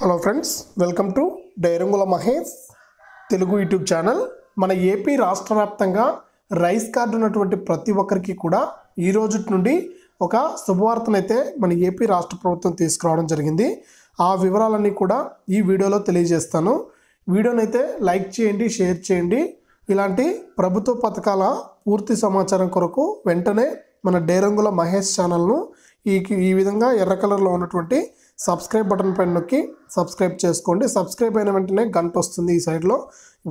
hello friends welcome to డైరంగుల Mahesh Telugu YouTube channel మన AP రాష్ట్ర వ్యాప్తంగా రైస్ కార్డు ఉన్నటువంటి ప్రతి ఒక్కరికి కూడా ఈ రోజు నుండి ఒక శుభవార్తనైతే మన ఏపీ రాష్ట్ర ప్రభుత్వం తీసుకురావడం జరిగింది ఆ వివరాలన్నీ కూడా ఈ వీడియోలో తెలియజేస్తాను వీడియోనైతే లైక్ చేయండి షేర్ చేయండి ఇలాంటి ప్రభుత్వ పథకాల పూర్తి సమాచారం కొరకు వెంటనే మన డేరంగుల మహేష్ ఛానల్ను ఈ ఈ విధంగా ఎర్ర కలర్లో ఉన్నటువంటి సబ్స్క్రైబ్ బటన్ పైన నొక్కి సబ్స్క్రైబ్ చేసుకోండి సబ్స్క్రైబ్ అయిన వెంటనే గంట వస్తుంది ఈ సైడ్లో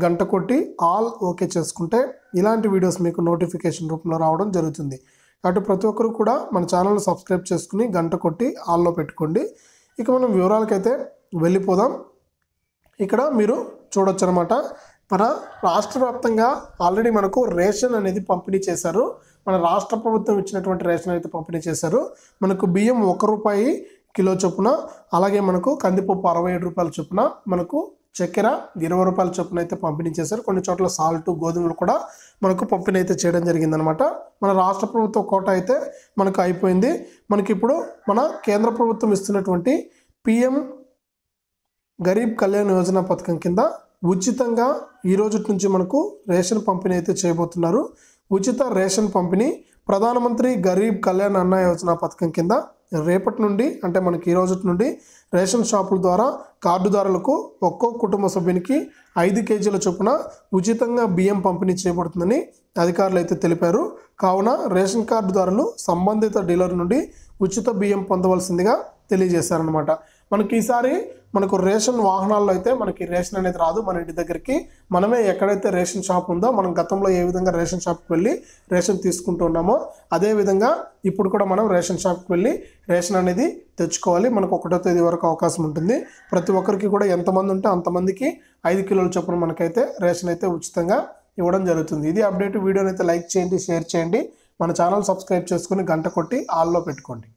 గంట కొట్టి ఆల్ ఓకే చేసుకుంటే ఇలాంటి వీడియోస్ మీకు నోటిఫికేషన్ రూపంలో రావడం జరుగుతుంది కాబట్టి ప్రతి ఒక్కరు కూడా మన ఛానల్ని సబ్స్క్రైబ్ చేసుకుని గంట కొట్టి ఆల్లో పెట్టుకోండి ఇక మనం వివరాలకైతే వెళ్ళిపోదాం ఇక్కడ మీరు చూడొచ్చు అనమాట మన రాష్ట్ర వ్యాప్తంగా ఆల్రెడీ మనకు రేషన్ అనేది పంపిణీ చేశారు మన రాష్ట్ర ప్రభుత్వం ఇచ్చినటువంటి రేషన్ అయితే పంపిణీ చేశారు మనకు బియ్యం ఒక రూపాయి కిలో చొప్పున అలాగే మనకు కందిపప్పు అరవై ఏడు రూపాయల చొప్పున మనకు చక్కెర ఇరవై రూపాయల చొప్పున అయితే పంపిణీ చేశారు కొన్ని చోట్ల సాల్ట్ గోధుమలు కూడా మనకు పంపిణీ అయితే చేయడం జరిగిందనమాట మన రాష్ట్ర ప్రభుత్వ కోట అయితే మనకు అయిపోయింది మనకి ఇప్పుడు మన కేంద్ర ప్రభుత్వం ఇస్తున్నటువంటి పిఎం గరీబ్ కళ్యాణ్ యోజన పథకం కింద ఉచితంగా ఈ రోజు నుంచి మనకు రేషన్ పంపిణీ అయితే చేయబోతున్నారు ఉచిత రేషన్ పంపిణీ ప్రధానమంత్రి గరీబ్ కళ్యాణ్ అన్న యోజన పథకం కింద రేపటి నుండి అంటే మనకి ఈ రోజు నుండి రేషన్ షాపుల ద్వారా కార్డుదారులకు ఒక్కో కుటుంబ సభ్యునికి ఐదు కేజీల చొప్పున ఉచితంగా బియ్యం పంపిణీ చేయబడుతుందని అధికారులు అయితే తెలిపారు కావున రేషన్ కార్డుదారులు సంబంధిత డీలర్ నుండి ఉచిత బియ్యం పొందవలసిందిగా తెలియజేశారనమాట మనకి ఈసారి మనకు రేషన్ వాహనాల్లో అయితే మనకి రేషన్ అనేది రాదు మన ఇంటి దగ్గరికి మనమే ఎక్కడైతే రేషన్ షాప్ ఉందో మనం గతంలో ఏ విధంగా రేషన్ షాప్కి వెళ్ళి రేషన్ తీసుకుంటున్నామో అదేవిధంగా ఇప్పుడు కూడా మనం రేషన్ షాప్కి వెళ్ళి రేషన్ అనేది తెచ్చుకోవాలి మనకు ఒకటో తేదీ వరకు అవకాశం ఉంటుంది ప్రతి ఒక్కరికి కూడా ఎంతమంది ఉంటే అంతమందికి ఐదు కిలోల చొప్పున మనకైతే రేషన్ అయితే ఉచితంగా ఇవ్వడం జరుగుతుంది ఇది అప్డేట్ వీడియోని అయితే లైక్ చేయండి షేర్ చేయండి మన ఛానల్ సబ్స్క్రైబ్ చేసుకుని గంట కొట్టి ఆల్లో పెట్టుకోండి